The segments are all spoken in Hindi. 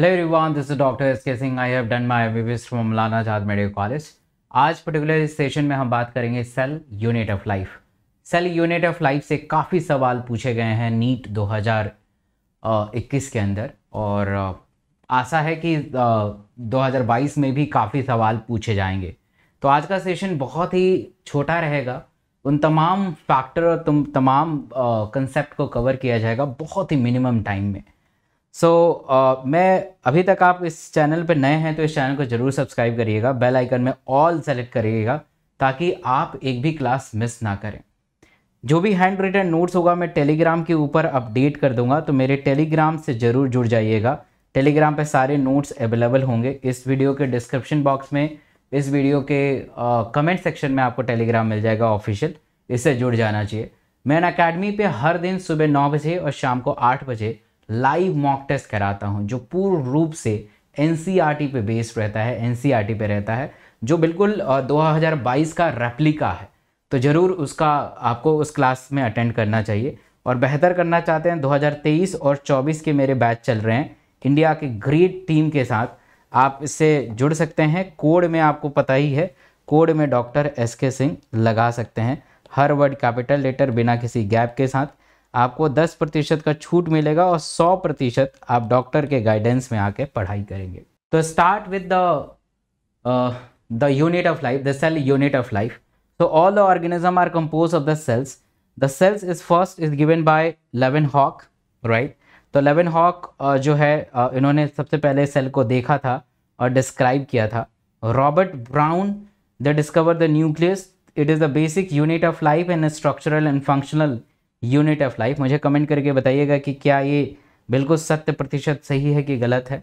Hello everyone this is doctor S K Singh I have done my MBBS from Maulana Azad medical college आज पर्टिकुलर इस सेशन में हम बात करेंगे cell unit of life cell unit of life से काफ़ी सवाल पूछे गए हैं नीट 2021 के अंदर और आशा है कि 2022 में भी काफ़ी सवाल पूछे जाएंगे तो आज का सेशन बहुत ही छोटा रहेगा उन तमाम फैक्टर और तुम तमाम कंसेप्ट को कवर किया जाएगा बहुत ही मिनिमम टाइम में सो so, uh, मैं अभी तक आप इस चैनल पर नए हैं तो इस चैनल को ज़रूर सब्सक्राइब करिएगा बेल आइकन में ऑल सेलेक्ट करिएगा ताकि आप एक भी क्लास मिस ना करें जो भी हैंड रिटन नोट्स होगा मैं टेलीग्राम के ऊपर अपडेट कर दूंगा तो मेरे टेलीग्राम से ज़रूर जुड़ जाइएगा टेलीग्राम पर सारे नोट्स अवेलेबल होंगे इस वीडियो के डिस्क्रिप्शन बॉक्स में इस वीडियो के कमेंट uh, सेक्शन में आपको टेलीग्राम मिल जाएगा ऑफिशियल इससे जुड़ जाना चाहिए मैन अकेडमी पे हर दिन सुबह नौ बजे और शाम को आठ बजे लाइव मॉक टेस्ट कराता हूँ जो पूर्ण रूप से एन e पे बेस्ड रहता है एन e पे रहता है जो बिल्कुल 2022 का रेप्लिका है तो ज़रूर उसका आपको उस क्लास में अटेंड करना चाहिए और बेहतर करना चाहते हैं 2023 और 24 के मेरे बैच चल रहे हैं इंडिया के ग्रेट टीम के साथ आप इससे जुड़ सकते हैं कोड में आपको पता ही है कोड में डॉक्टर एस के सिंह लगा सकते हैं हर वर्ड कैपिटल लेटर बिना किसी गैप के साथ आपको 10 प्रतिशत का छूट मिलेगा और 100 प्रतिशत आप डॉक्टर के गाइडेंस में आके पढ़ाई करेंगे तो start with the the unit of life the cell unit of life all the organism are compose of the cells the cells is first is given by Leeuwenhoek right तो हॉक uh, जो है uh, इन्होंने सबसे पहले सेल को देखा था और डिस्क्राइब किया था Robert Brown the discover the nucleus it is the basic unit of life and structural and functional unit of life मुझे कमेंट करके बताइएगा कि क्या ये बिल्कुल सत्य प्रतिशत सही है कि गलत है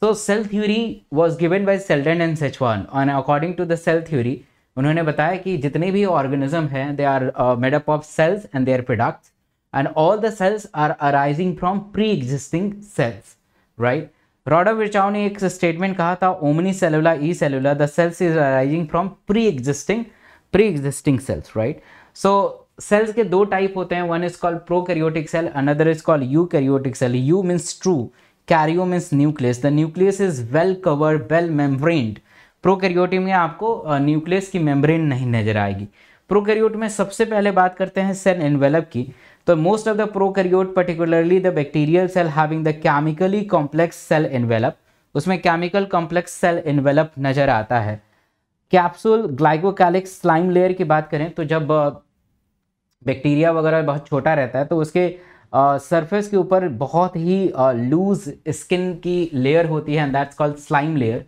तो cell theory was given by Schleiden and Schwann and according to the cell theory उन्होंने बताया कि जितने भी ऑर्गेनिज्म हैं they are made up of cells and their products and all the cells are arising from pre existing cells right Rudolf Virchow ने एक स्टेटमेंट कहा था omnis cellula e cellula the cells is arising from pre existing pre existing cells right so cells के दो टाइप होते हैं one is called prokaryotic cell another is called karyotic cell eu means true karyo means nucleus the nucleus is well covered well membraned prokaryotic में आपको न्यूक्लियस uh, की मेम्ब्रेन नहीं नजर आएगी प्रोकैरियोट में सबसे पहले बात करते हैं सेल एनवेलप की तो most of the prokaryote particularly the bacterial cell having the chemically complex cell envelope उसमें केमिकल कॉम्प्लेक्स सेल एनवेलप नजर आता है कैप्सूल ग्लाइकोकैलिक स्लाइम लेयर की बात करें तो जब बैक्टीरिया वगैरह बहुत छोटा रहता है तो उसके सरफेस के ऊपर बहुत ही लूज स्किन की लेयर होती है and that's called slime layer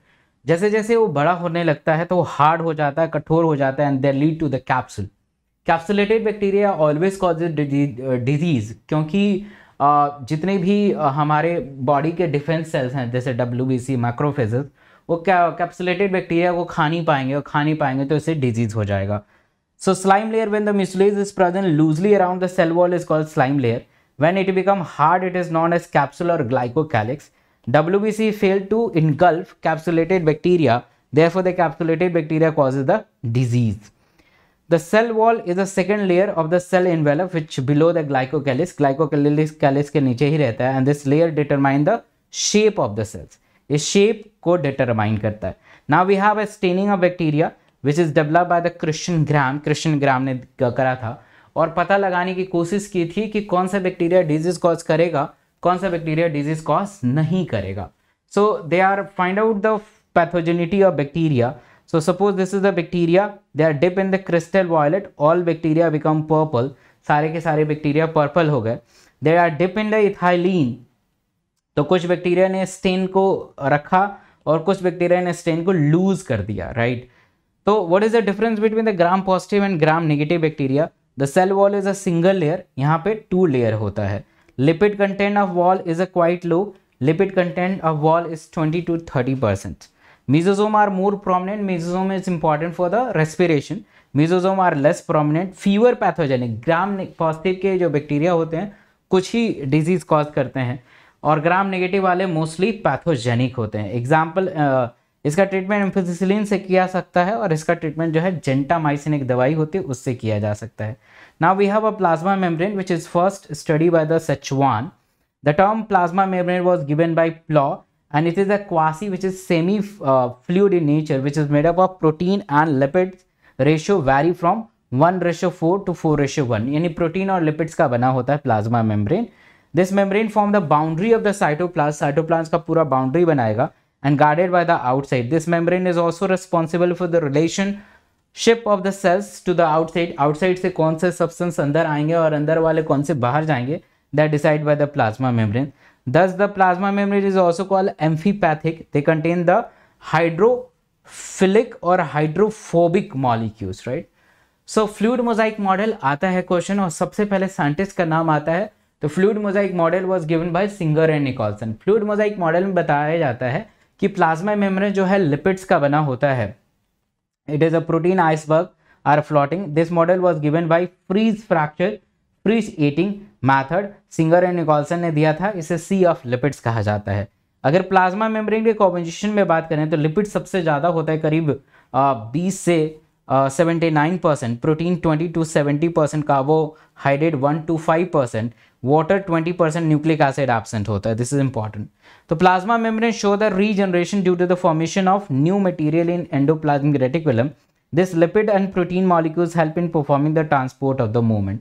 जैसे जैसे वो बड़ा होने लगता है तो वो हार्ड हो जाता है कठोर हो जाता है and they lead to the capsule capsulated bacteria always cause disease क्योंकि जितने भी हमारे बॉडी के डिफेंस सेल्स हैं जैसे डब्ल्यू बी सी माइक्रोफेजेस वो कैप्सुलेटेड बैक्टीरिया को खा नहीं पाएंगे और खा नहीं पाएंगे तो इससे डिजीज़ हो जाएगा So slime layer when the mucilage is present loosely around the cell wall is called slime layer. When it become hard it is known as capsule or glycocalyx. WBC failed to engulf capsulated bacteria therefore the capsulated bacteria causes the disease. The cell wall is the second layer of the cell envelope which below the glycocalyx, glycocalyx calyx के नीचे ही रहता है and this layer determine the shape of the cells. इस shape को determine करता है. Now we have a staining of bacteria which is develop by the Christian Gram Christian Gram ने करा था और पता लगाने की कोशिश की थी कि कौन सा बैक्टीरिया डिजीज़ कॉज करेगा कौन सा बैक्टीरिया डिजीज़ कॉज नहीं करेगा so they are find out the pathogenicity of bacteria so suppose this is the bacteria they are dip in the crystal violet all bacteria become purple सारे के सारे बैक्टीरिया पर्पल हो गए they are dip in the ethylene तो कुछ बैक्टीरिया ने स्टेन को रखा और कुछ बैक्टीरिया ने स्टेन को लूज कर दिया राइट तो what is the difference between the gram positive and gram negative bacteria the cell wall is a single layer यहाँ पे टू लेयर होता है lipid content of wall is a quite low lipid content of wall is twenty to thirty percent mesosome are more prominent mesosome is important for the respiration mesosome are less prominent fewer pathogenic gram positive के जो बैक्टीरिया होते हैं कुछ ही डिजीज कॉज करते हैं और ग्राम नेगेटिव वाले मोस्टली पैथोजेनिक होते हैं एग्जाम्पल इसका ट्रीटमेंट एम्फोसिसिलिन से किया सकता है और इसका ट्रीटमेंट जो है जेंटामाइसिन एक दवाई होती है उससे किया जा सकता है now we have a plasma membrane which is first study by the Schwann the term plasma membrane was given by Plowe and it is a quasi which is semi fluid in nature which is is made up of protein and lipids ratio vary from 1 ratio 4 to 4 यानी प्रोटीन और लिपिड्स का बना होता है plasma membrane this membrane form the boundary of the cytoplasm cytoplasm का पूरा बाउंड्री बनाएगा and guarded by the outside. This membrane is also responsible for the relationship of the cells to the outside. Outside से कौन से substance अंदर आएंगे और अंदर वाले कौन से बाहर जाएंगे that decide by the plasma membrane. Thus, the plasma membrane is also called amphipathic. They contain the hydrophilic or hydrophobic molecules, right? So, fluid mosaic model आता है question और सबसे पहले scientist का नाम आता है तो fluid mosaic model was given by Singer and Nicolson fluid mosaic model में बताया जाता है कि प्लाज्मा मेम्ब्रेन जो है लिपिड्स का बना होता है it is a protein iceberg are floating this model was given by freeze fracture freeze etching method Singer and Nicolson ने दिया था इसे सी ऑफ लिपिड्स कहा जाता है अगर प्लाज्मा मेम्ब्रेन के कॉम्पोजिशन में बात करें तो लिपिड सबसे ज़्यादा होता है करीब बीस से seventy nine percent protein twenty to seventy percent carbohydrate one to five percent water 20% percent nucleic acid absent होता है दिस इज इंपॉर्टेंट तो plasma membrane show the regeneration due to the formation of new material in endoplasmic reticulum this lipid and protein molecules help in performing the transport of the movement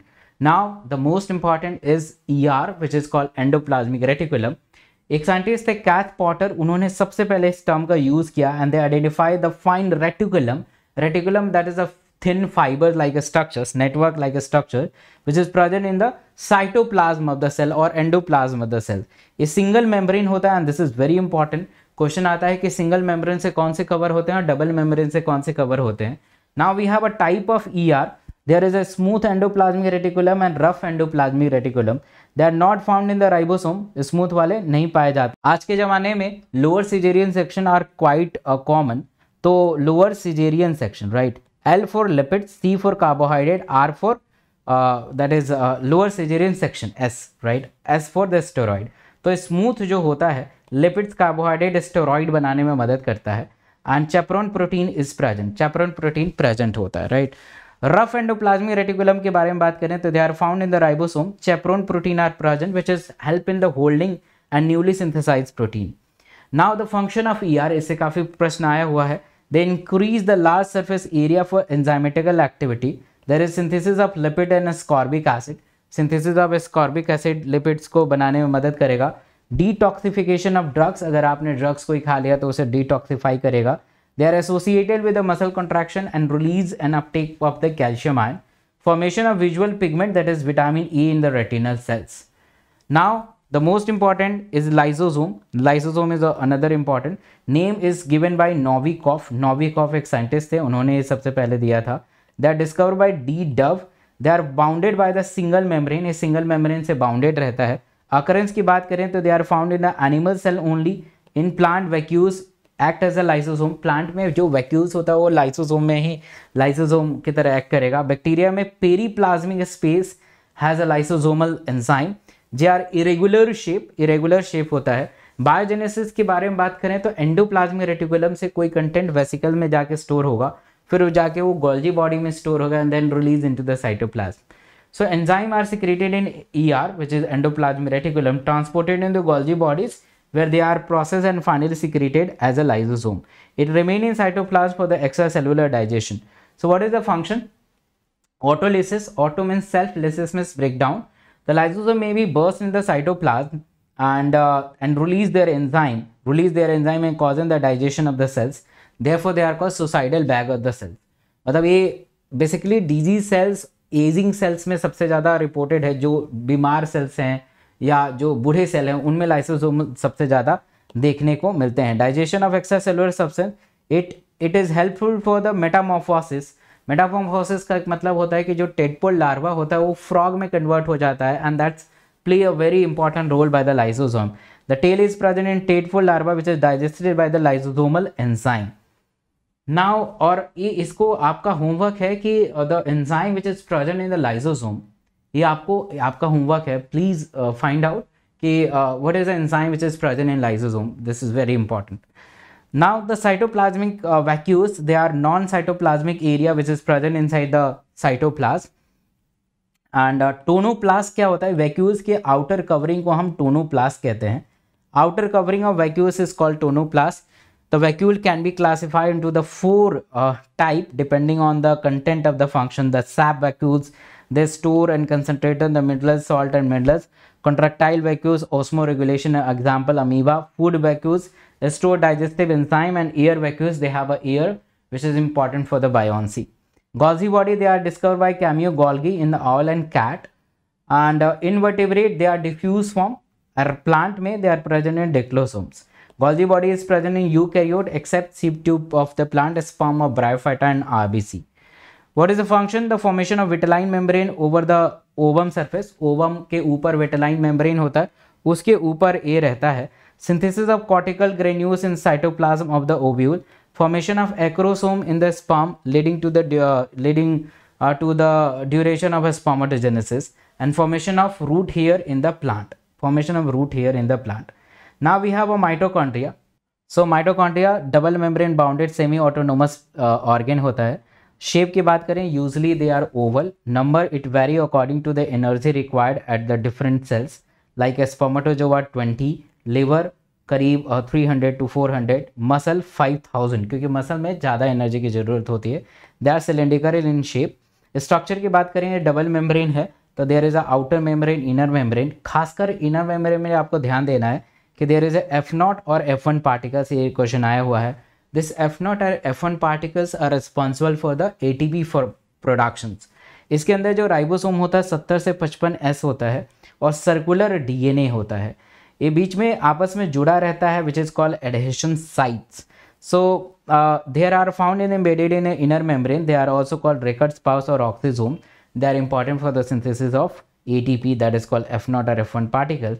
now the most important is E R which is called endoplasmic reticulum एक साइंटिस्ट थे कैथ पॉटर उन्होंने सबसे पहले इस टर्म का यूज किया and they identify the fine reticulum reticulum that is a thin fiber-like structures, network-like structure, which is present in the cytoplasm of the cell or endoplasm of the cell. ये single membrane hota hai and this is very important. question aata hai ki single membrane se kaun se cover hote hain aur double membrane se kaun se cover hote hain now we have a type of er there is a smooth endoplasmic reticulum and rough endoplasmic reticulum they are not found in the ribosome smooth wale वाले नहीं पाए जाते आज के ज़माने में lower caesarean section are uh, common to lower caesarean section right L for lipid C for carbohydrate, R for uh, that is uh, lower cesarean section S right S for the steroid. तो स्मूथ जो होता है लिपिड्स कार्बोहाइड्रेट स्टेरॉइड बनाने में मदद करता है and chaperone protein is present chaperone protein present होता है राइट रफ एंडोप्लाज्मिक रेटिकुलम के बारे में बात करें तो they are found in the ribosome chaperone protein are present which is help in the holding and newly synthesise protein now the function of E R इससे काफ़ी प्रश्न आया हुआ है They increase the large surface area for enzymatical activity. There is synthesis of lipid and ascorbic acid. Synthesis of ascorbic acid lipids ko banane mein madad karega. Detoxification of drugs. Agar aapne drugs ko खा liya to उसे detoxify karega. they are associated with the muscle contraction and release and uptake of the calcium ion formation of visual pigment that is vitamin e in the retinal cells now the most important is lysosome lysosome is another important name is given by novikov novikov एक scientist थे उन्होंने ये सबसे पहले दिया था they are discovered by d dove they are bounded by the single membrane ये single membrane से bounded रहता है occurrence की बात करें तो they are found in the animal cell only in plant vacuoles act as a lysosome plant में जो वैक्यूल्स होता है वो लाइसोसोम में ही लाइसोसोम की तरह एक्ट करेगा बैक्टीरिया में periplasmic space has a lysosomal enzyme they are irregular shape irregular shape होता है बायोजेनेसिस के बारे में बात करें तो एंडोप्लाज्मिक रेटिकुलम से कोई कंटेंट वेसिकल में जाके स्टोर होगा फिर वो जाके वो गोल्जी बॉडी में स्टोर होगा and then release in to the cytoplasm so enzyme are secreted in E R which is endoplasmic reticulum transported in the Golgi bodies where they are process and finally secreted as a lysosome it remain in cytoplasm for the extra cellular digestion so what is the function autolysis auto mean self lysis mean break down The lysosome may be burst in the cytoplasm and, uh, and release their enzyme, release their enzyme and cause in the digestion of the cells. Therefore, they are called suicidal bag of the cells. matlab ye basically disease cells ageing cells में सबसे ज़्यादा रिपोर्टेड है जो बीमार सेल्स हैं या जो बूढ़े सेल हैं उनमें लाइसोसोम सबसे ज़्यादा देखने को मिलते हैं digestion of extra cellular substance it it is helpful for the metamorphosis metamorphosis horses का मतलब होता है कि जो टेडपोल लार्वा होता है वो फ्रॉग में कन्वर्ट हो जाता है and that's play a very important role by the lysosome. The tail is present in tadpole larva which is digested by the lysosomal enzyme now और ये इसको आपका होमवर्क है कि the enzyme which is present in the lysosome ये आपको आपका होमवर्क है प्लीज फाइंड आउट कि what is the enzyme which is present in lysosome this is very important Now the cytoplasmic uh, vacuoles, they are non-cytoplasmic area which is present inside the cytoplasm. And uh, tonoplast क्या होता है vacuoles के outer covering को हम tonoplast कहते हैं Outer covering of vacuoles is called tonoplast. the vacuole can be classified into the four uh, type depending on the content of the function the sap vacuoles They store and concentrate in the minerals, salt and minerals. Contractile vacuoles, osmoregulation, example amoeba. Food vacuoles, they store digestive enzyme and ear vacuoles. They have a ear which is important for the bionsy. Golgi body, they are discovered by Cameo Golgi in the owl and cat. And uh, invertebrate, they are diffuse form. Or plant may, they are present in diclosomes. Golgi body is present in eukaryote except seed tube of the plant, sperm of bryophyta and RBC. What is the function the formation of vitelline membrane over the ovum surface ovum के ऊपर विटेलाइन मेम्ब्रेन होता है उसके ऊपर ए रहता है synthesis of cortical granules in cytoplasm of the ovule formation of acrosome in the sperm leading to the leading to the duration of a spermatogenesis and formation of root hair in the plant formation of root hair in the plant now we have a mitochondria so mitochondria double membrane bounded semi autonomous organ होता है शेप की बात करें usually they are oval number it very according to the energy required at the different cells like are twenty liver करीब three hundred to four hundred muscle five thousand क्योंकि मसल में ज़्यादा एनर्जी की ज़रूरत होती है they are cylindrical in shape structure की बात करें ये डबल मेम्ब्रेन है तो there is a outer membrane inner membrane खासकर इनर मेम्ब्रेन में आपको ध्यान देना है कि there is a F naught और एफ वन पार्टिकल से ये क्वेश्चन आया हुआ है this F0 और F1 particles are responsible for the ATP for productions. इसके अंदर जो राइबोसोम होता है सत्तर से पचपन एस होता है और सर्कुलर डी एन ए होता है ये बीच में आपस में जुड़ा रहता है which is called adhesion sites so they are found in embedded in inner membrane they are also called records pause और oxysome they are important for the synthesis of A T P that is called F naught or F one particle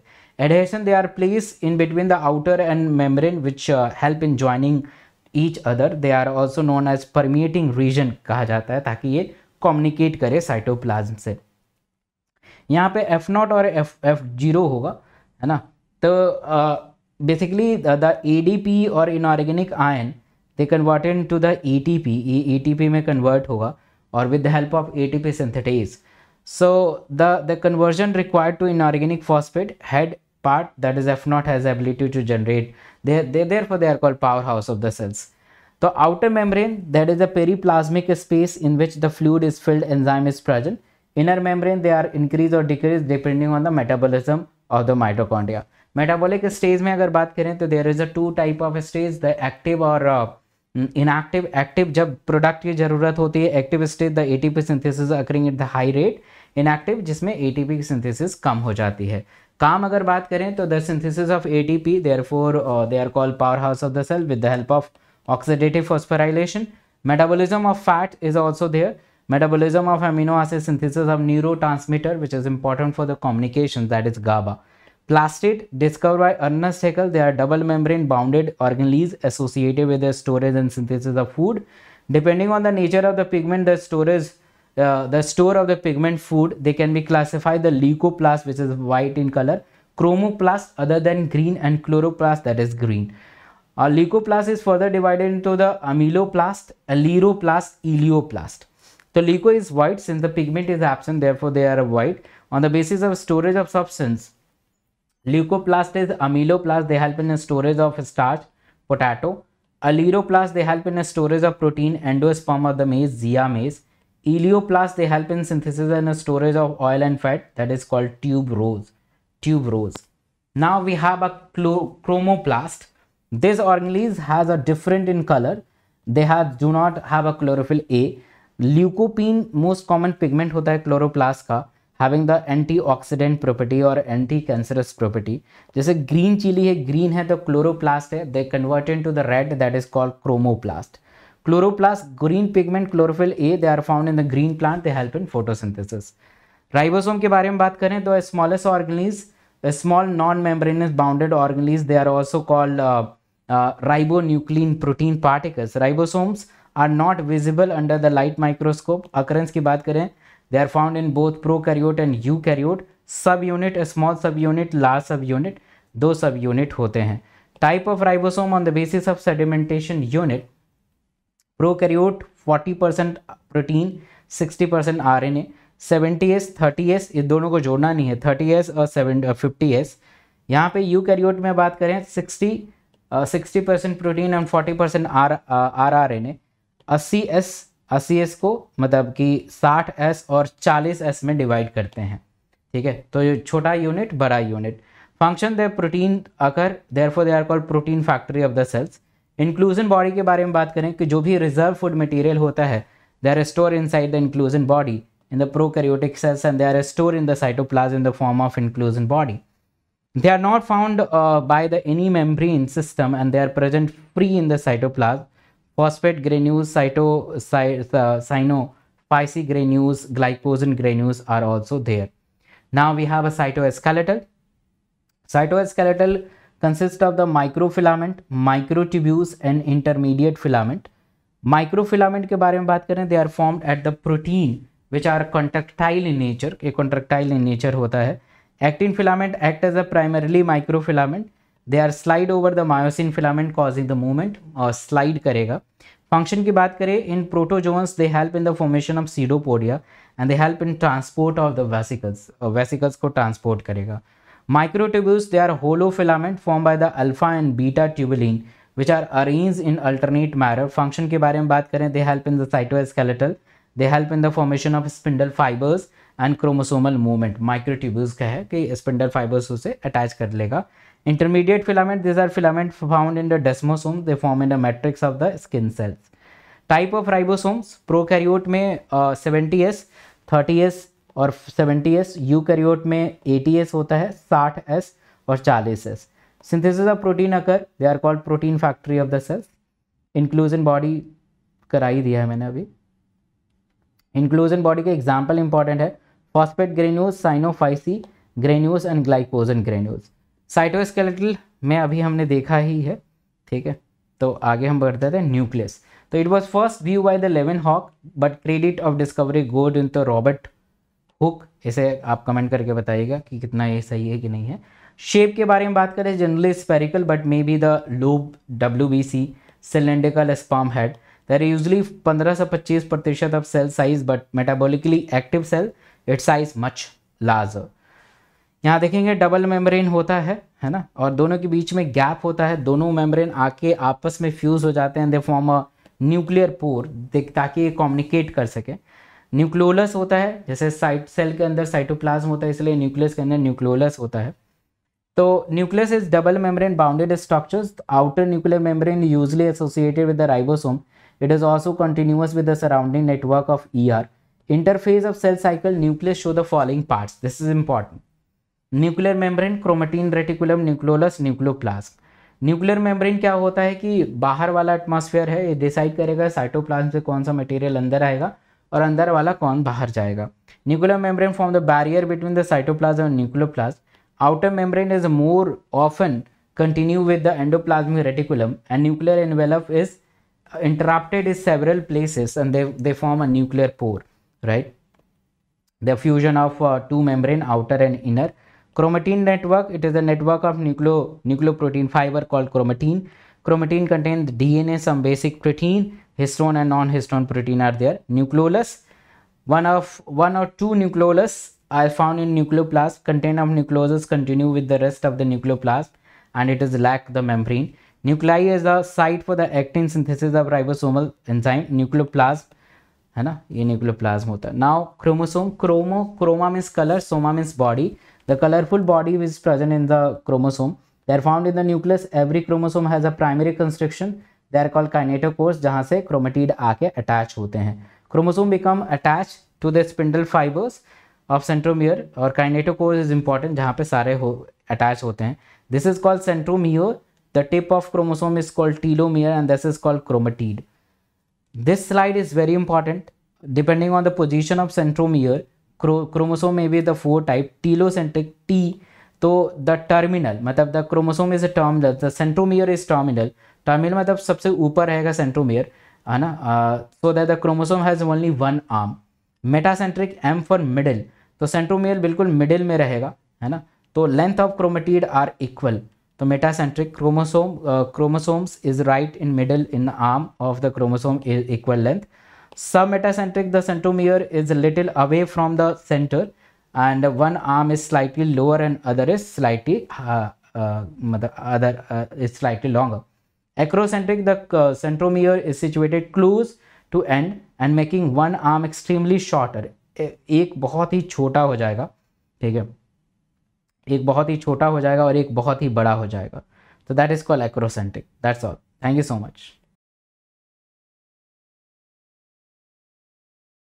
adhesion they are place in between the outer and membrane which help in joining each other they are also known as permeating region कहा जाता है ताकि ये कम्युनिकेट करे साइटोप्लाज्म से यहाँ पे एफ नॉट और एफ एफ जीरो होगा है ना तो basically the A D P और inorganic ion they converted to the E T P E T P में कन्वर्ट होगा और with the help of A T P synthetase so the the conversion required to inorganic phosphate had part that is F naught has ability to generate they, they therefore they are called powerhouse of the cells. The outer membrane that is a periplasmic space in which the fluid is filled enzyme is present. Inner membrane they are increased or decreased depending on the metabolism of the mitochondria. Metabolic stage में अगर बात करें तो there is a two type of stage the active और इनएक्टिव एक्टिव जब प्रोडक्ट की ज़रूरत होती है active stage the ATP synthesis occurring at the high rate inactive जिसमें एटीपी की सिंथेसिस कम हो जाती है काम अगर बात करें तो the synthesis of A T P therefore they are call power house of the cell with the metabolism of fat is also there metabolism of amino acid synthesis of neurotransmitter which is important for the communication that is GABA plastid discovered by Ernest Haeckel they are double membrane bounded organelles associated with the storage and synthesis of food depending on the nature of the pigment the storage uh, the store of the pigment food they can be classified the leucoplast which is white in color chromoplast other than green and chloroplast that is green A uh, leucoplast is further divided into the amyloplast alliroplast elioplast so leuco is white since the pigment is absent therefore they are white on the basis of storage of substance leucoplast is amyloplast they help in the storage of starch potato alliroplast they help in the storage of protein endosperm of the maize zia maize Elioplasts, they help in synthesis and storage of oil and fat that is called tube rose, tube rose. Now we have a chromoplast. This organelle has a different in color. They have do not have a chlorophyll A. Leucopene most common pigment होता है chloroplast का having the antioxidant property or anti-cancerous property. जैसे green chili है green है तो chloroplast है they convert into the red that is called chromoplast. Chloroplast, green pigment chlorophyll a they are found in the green plant they help in photosynthesis ribosome के बारे में बात करें तो smallest organelle small non membranous bounded organelle they are also called ribonucleoprotein particles ribosomes are not visible under the light microscope occurrence की बात करें they are found in both prokaryote and eukaryote subunit small subunit large सब यूनिट दो सब यूनिट होते हैं type of ribosome on the basis of sedimentation unit prokaryote 40 percent protein 60 percent R N A seventy S thirty S ये दोनों को जोड़ना नहीं है थर्टी एस और सेवन फिफ्टी एस यहाँ पे यू कैरियोट में बात करें sixty sixty percent protein and forty percent R R R N A अस्सी एस अस्सी एस को मतलब कि साठ एस और चालीस एस में डिवाइड करते हैं ठीक है तो ये छोटा यूनिट बड़ा यूनिट फंक्शन दे प्रोटीन अगर there they are called protein factory of the cells inclusion body के बारे में बात करें कि जो भी रिजर्व फूड मटीरियल होता है they are store inside the inclusion body in the prokaryotic cells and they are store in the cytoplasm in the form of inclusion body they are not found by the any membrane system and they are present free in the cytoplasm phosphate granules cyto cyanophycean granules glycogen granules are also there now we have a cytoskeletal cytoskeletal consist of the microfilament, microtubules and intermediate filament. Microfilament के बारे में बात करें they are formed at the protein which are contractile in nature. ये contractile in nature होता है Actin filament act as a primarily microfilament. They are slide over the myosin filament causing the movement और slide करेगा फंक्शन की बात करें in protozoans they help in the formation of pseudopodia and they help in transport of the vesicles vesicles को ट्रांसपोर्ट करेगा Microtubules, they are hollow filament formed by the alpha and beta tubulin which are arranged in alternate manner. Function के बारे में बात करें they help in the cytoskeletal, they help in the formation of spindle fibers and chromosomal movement. Microtubules का है कि spindle fibers उसे attach कर लेगा Intermediate filament, these are filament found in the desmosome, they form in the matrix of the skin cells. Type of ribosomes, prokaryote में uh, 70S, 30S, और 70s यूकैरियोट में 80s होता है 60s और 40s synthesis of protein occur they are called protein factory of the cells inclusion body करा ही दिया है मैंने अभी इंक्लूजन बॉडी के एग्जाम्पल इंपॉर्टेंट है phosphate granules cyanophycean granules and glycogen granules cytoskeletal में अभी हमने देखा ही है ठीक है तो आगे हम बढ़ते थे न्यूक्लियस तो it was first view by the Leeuwenhoek but credit of discovery goes in the Robert Hooke इसे आप कमेंट करके बताइएगा कि कितना ये सही है कि नहीं है शेप के बारे में बात करें generally spherical but may be the lobe W B C cylindrical sperm head there usually पंद्रह से पच्चीस प्रतिशत of cell size but metabolically active cell it size much larger यहाँ देखेंगे डबल मेम्ब्रेन होता है है ना और दोनों के बीच में गैप होता है दोनों मेम्ब्रेन आके आपस में फ्यूज़ हो जाते हैं they form a nuclear pore ताकि ये कॉम्युनिकेट कर सके न्यूक्लोलस होता है जैसे साइट सेल के अंदर साइटोप्लाज्म होता है इसलिए न्यूक्लियस के अंदर न्यूक्लोलस होता है तो nucleus is double membrane bounded structures outer nuclear membrane usually associated with the ribosome is is also with the surrounding network of E R interphase of cell cycle nucleus show the following part this is important nuclear membrane chromatin reticulum nucleolus nucleoplasm nuclear membrane क्या होता है कि बाहर वाला एटमॉस्फेयर है ये डिसाइड करेगा साइटोप्लाज्म से कौन सा मटेरियल अंदर आएगा और अंदर वाला कौन बाहर जाएगा nuclear membrane form the barrier between the cytoplasm and nucleoplasm outer membrane is more often continue with the endoplasmic reticulum and nuclear envelope is uh, interrupted in several places and they, they form a nuclear pore right the fusion of uh, two membrane outer and inner chromatin network it is a network of nucleo nucleoprotein fiber called chromatin Chromatin contains DNA, some basic protein, histone and non-histone protein are there. Nucleolus, one of one or two nucleolus are found in nucleoplasm. Contain of nucleolus continue with the rest of the nucleoplasm and it is lack the membrane. Nuclei is the site for the actin synthesis of ribosomal enzyme nucleoplasm. है ना ये न्यूक्लियोप्लाज्म होता chromosome, नाउ chroma means color, soma means body. The colorful body colourful present in the chromosome. They are found in the nucleus every chromosome has a primary construction they are called kinetochores जहाँ से क्रोमेटीड आके अटैच होते हैं chromosome become attach to the spindle fibres of centromere और काइनेटोकोर्स इज इंपॉर्टेंट जहाँ पे सारे हो अटैच होते हैं this is called centromere the tip of chromosome is called telomere and this is called chromatid this slide is very important depending on the position of centromere chromosome may be the four type telocentric t तो द टर्मिनल मतलब the chromosome is terminal the centromere is terminal terminal मतलब सबसे ऊपर रहेगा सेंट्रोमियर है ना so that the chromosome has only one arm metacentric M for middle तो सेंट्रोमियर बिल्कुल मिडिल में रहेगा है ना तो length of chromatid are equal तो metacentric chromosome chromosomes is right in middle in arm of the chromosome is equal length submetacentric the centromere is little away from the centre and one arm is slightly lower and other is slightly uh, uh, other uh, is slightly longer. Acrocentric, the uh, centromere is situated close to end and making one arm extremely shorter. एक बहुत ही छोटा हो जाएगा ठीक है एक बहुत ही छोटा हो जाएगा और एक बहुत ही बड़ा हो जाएगा तो that is called acrocentric that's all thank you so much